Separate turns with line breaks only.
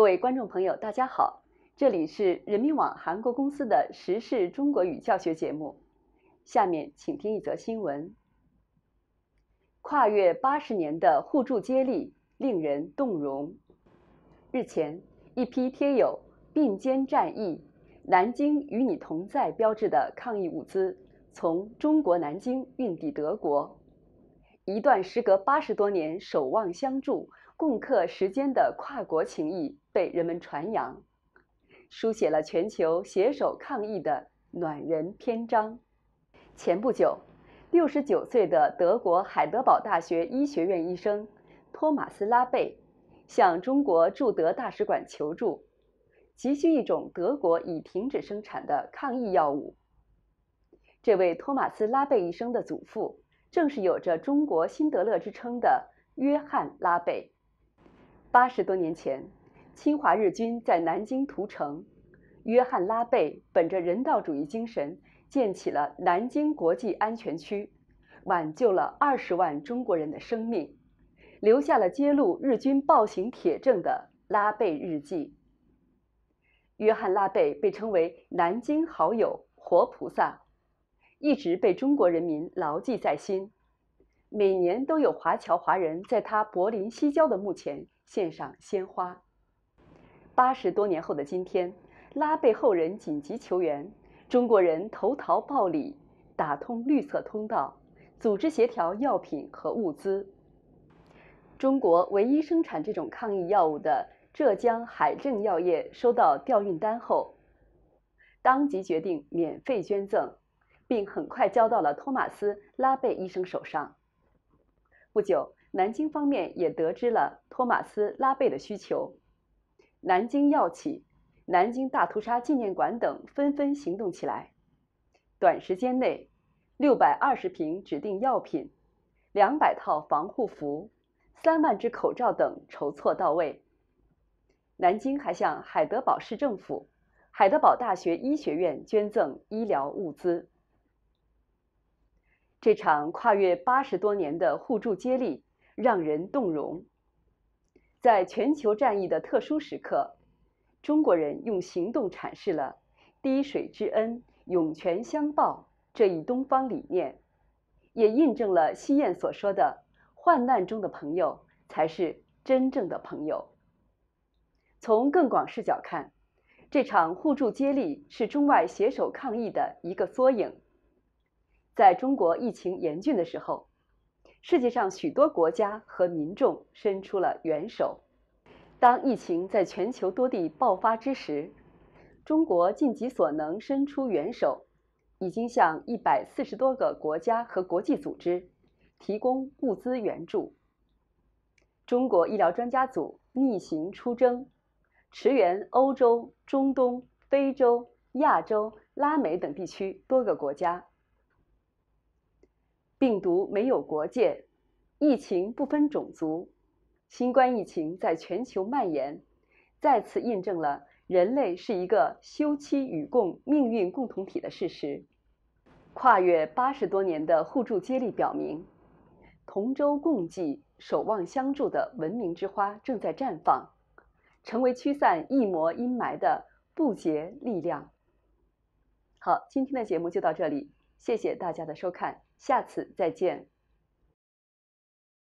各位观众朋友，大家好，这里是人民网韩国公司的时事中国语教学节目。下面请听一则新闻。跨越八十年的互助接力令人动容。日前，一批贴有“并肩战疫，南京与你同在”标志的抗疫物资从中国南京运抵德国。一段时隔八十多年守望相助。共克时艰的跨国情谊被人们传扬，书写了全球携手抗疫的暖人篇章。前不久，六十九岁的德国海德堡大学医学院医生托马斯·拉贝向中国驻德大使馆求助，急需一种德国已停止生产的抗疫药物。这位托马斯·拉贝医生的祖父，正是有着“中国辛德勒”之称的约翰·拉贝。八十多年前，侵华日军在南京屠城。约翰·拉贝本着人道主义精神，建起了南京国际安全区，挽救了二十万中国人的生命，留下了揭露日军暴行铁证的拉贝日记。约翰·拉贝被称为“南京好友”“活菩萨”，一直被中国人民牢记在心。每年都有华侨华人在他柏林西郊的墓前。献上鲜花。八十多年后的今天，拉贝后人紧急求援，中国人投桃报李，打通绿色通道，组织协调药品和物资。中国唯一生产这种抗疫药物的浙江海正药业收到调运单后，当即决定免费捐赠，并很快交到了托马斯·拉贝医生手上。不久。南京方面也得知了托马斯·拉贝的需求，南京药企、南京大屠杀纪念馆等纷纷行动起来。短时间内，六百二十瓶指定药品、两百套防护服、三万只口罩等筹措到位。南京还向海德堡市政府、海德堡大学医学院捐赠医疗物资。这场跨越八十多年的互助接力。让人动容。在全球战役的特殊时刻，中国人用行动阐释了“滴水之恩，涌泉相报”这一东方理念，也印证了西谚所说的“患难中的朋友才是真正的朋友”。从更广视角看，这场互助接力是中外携手抗疫的一个缩影。在中国疫情严峻的时候。世界上许多国家和民众伸出了援手。当疫情在全球多地爆发之时，中国尽己所能伸出援手，已经向一百四十多个国家和国际组织提供物资援助。中国医疗专家组逆行出征，驰援欧洲、中东、非洲、亚洲、拉美等地区多个国家。病毒没有国界，疫情不分种族，新冠疫情在全球蔓延，再次印证了人类是一个休戚与共、命运共同体的事实。跨越八十多年的互助接力表明，同舟共济、守望相助的文明之花正在绽放，成为驱散疫魔阴霾的不竭力量。好，今天的节目就到这里。谢谢大家的收看，下次再见。